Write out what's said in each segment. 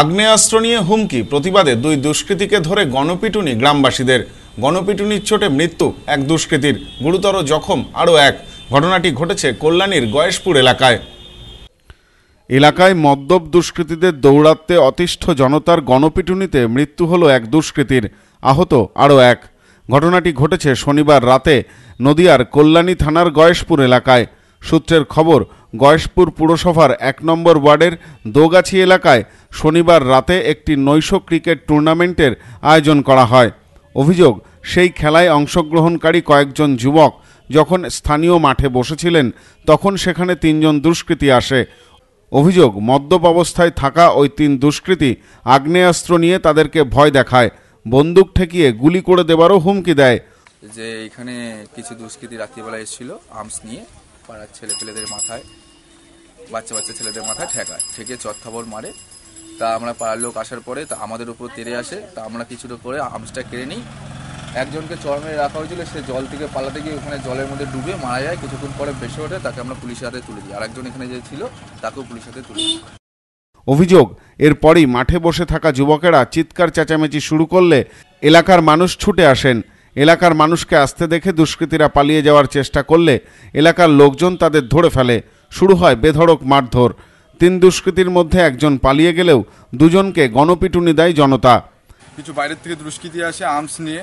আগ্নেয়াস্ত্র নিয়ে হুমকি প্রতিবাদে দুই দুষ্কৃতীকে ধরে গণপিটুনি গ্রামবাসীদের গণপিটুনির ছোটে মৃত্যু এক দুষ্কৃতীর গুরুতর জখম আরও এক ঘটনাটি ঘটেছে কল্যাণীর গয়েশপুর এলাকায় এলাকায় মদ্যপ দুষ্কৃতীদের দৌড়াতে অতিষ্ঠ জনতার গণপিটুনিতে মৃত্যু হল এক দুষ্কৃতীর আহত আরও এক ঘটনাটি ঘটেছে শনিবার রাতে নদিয়ার কল্যাণী থানার গয়েশপুর এলাকায় সূত্রের খবর গয়েশপুর পুরসভার এক নম্বর ওয়ার্ডের দোগাছি এলাকায় শনিবার রাতে একটি নৈশ ক্রিকেট টুর্নামেন্টের আয়োজন করা হয় অভিযোগ সেই খেলায় অংশগ্রহণকারী কয়েকজন যুবক যখন স্থানীয় মাঠে বসেছিলেন তখন সেখানে তিনজন দুষ্কৃতী আসে অভিযোগ মদ্যপ অবস্থায় থাকা ওই তিন দুষ্কৃতী আগ্নেয়াস্ত্র নিয়ে তাদেরকে ভয় দেখায় বন্দুক ঠেকিয়ে গুলি করে দেবারও হুমকি দেয় যে এখানে কিছু দুষ্কৃতী রাত্রিবেলা এসেছিল আর্মস নিয়ে পাড়ার ছেলে পেলেদের মাথায় বাচ্চা বাচ্চা ছেলেদের মাথায় ঠেকায় ঠেকে চত্থাবল মারে তা আমরা পাড়ার লোক আসার পরে তা আমাদের উপর তেরে আসে তা আমরা কিছুটা করে আমসটা কেড়ে নিই একজনকে চর মেরে রাখা হয়েছিল সে জল থেকে পালাতে গিয়ে ওখানে জলের মধ্যে ডুবে মারা যায় কিছুক্ষণ পরে বেসে ওঠে তাকে আমরা পুলিশের হাতে তুলে দিই আর একজন এখানে যে ছিল তাকেও পুলিশের হাতে তুলে দিই অভিযোগ এরপরই মাঠে বসে থাকা যুবকেরা চিৎকার চেঁচামেচি শুরু করলে এলাকার মানুষ ছুটে আসেন এলাকার মানুষকে আসতে দেখে দুষ্কৃতীরা পালিয়ে যাওয়ার চেষ্টা করলে এলাকার লোকজন তাদের ধরে ফেলে শুরু হয় বেধড়ক মারধর তিন দুষ্কৃতীর মধ্যে একজন পালিয়ে গেলেও দুজনকে গণপিটুনি দেয় জনতা কিছু বাইরের থেকে দুষ্কৃতী আসে আর্মস নিয়ে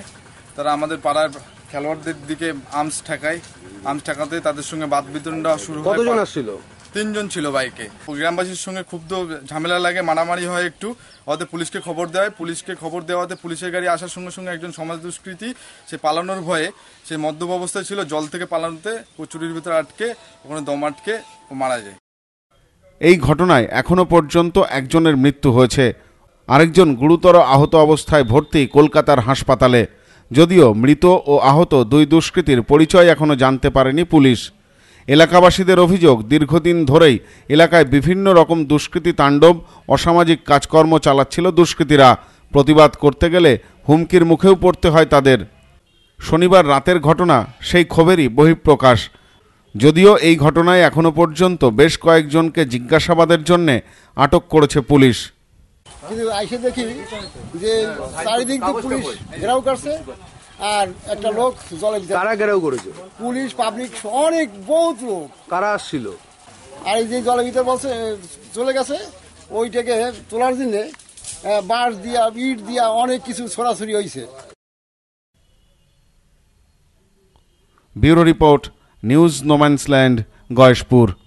তারা আমাদের পাড়ার খেলোয়াড়দের দিকে আর্মস ঠেকায় আর্মস ঠেকাতে তাদের সঙ্গে বাদ বিতরণটা শুরু হয় আসছিল তিনজন ছিল বাইকে গ্রামবাসীর সঙ্গে ক্ষুব্ধ ঝামেলা লাগে মারামারি হয় একটু ওদের পুলিশকে খবর দেওয়ায় পুলিশকে খবর দেওয়াতে পুলিশের গাড়ি আসার সঙ্গে সঙ্গে একজন সমাজ দুষ্কৃতী সে পালানোর ভয়ে সে মদ্যপ অবস্থায় ছিল জল থেকে পালানোতে কচুরির ভিতরে আটকে ওখানে দম আটকে মারা যায় এই ঘটনায় এখনও পর্যন্ত একজনের মৃত্যু হয়েছে আরেকজন গুরুতর আহত অবস্থায় ভর্তি কলকাতার হাসপাতালে যদিও মৃত ও আহত দুই দুষ্কৃতীর পরিচয় এখনও জানতে পারেনি পুলিশ এলাকাবাসীদের অভিযোগ দীর্ঘদিন ধরেই এলাকায় বিভিন্ন রকম দুষ্কৃতি তাণ্ডব অসামাজিক কাজকর্ম চালাচ্ছিল দুষ্কৃতীরা প্রতিবাদ করতে গেলে হুমকির মুখেও পড়তে হয় তাদের শনিবার রাতের ঘটনা সেই ক্ষোভেরই বহিঃপ্রকাশ যদিও এই ঘটনায় এখনও পর্যন্ত বেশ কয়েকজনকে জিজ্ঞাসাবাদের জন্যে আটক করেছে পুলিশ দেখি যে চারিদিক পুলিশ ঘেরাও করছে আর একটা লোক জলে কারা ঘেরাও করেছে পুলিশ পাবলিক অনেক বহুত লোক কারা আসছিল আর এই যে জলে ভিতরে বসে চলে গেছে ওইটাকে তোলার জন্য বাঁশ দিয়া ইট দিয়া অনেক কিছু ছড়াছড়ি হয়েছে bureau report news no man's land Gayeshpur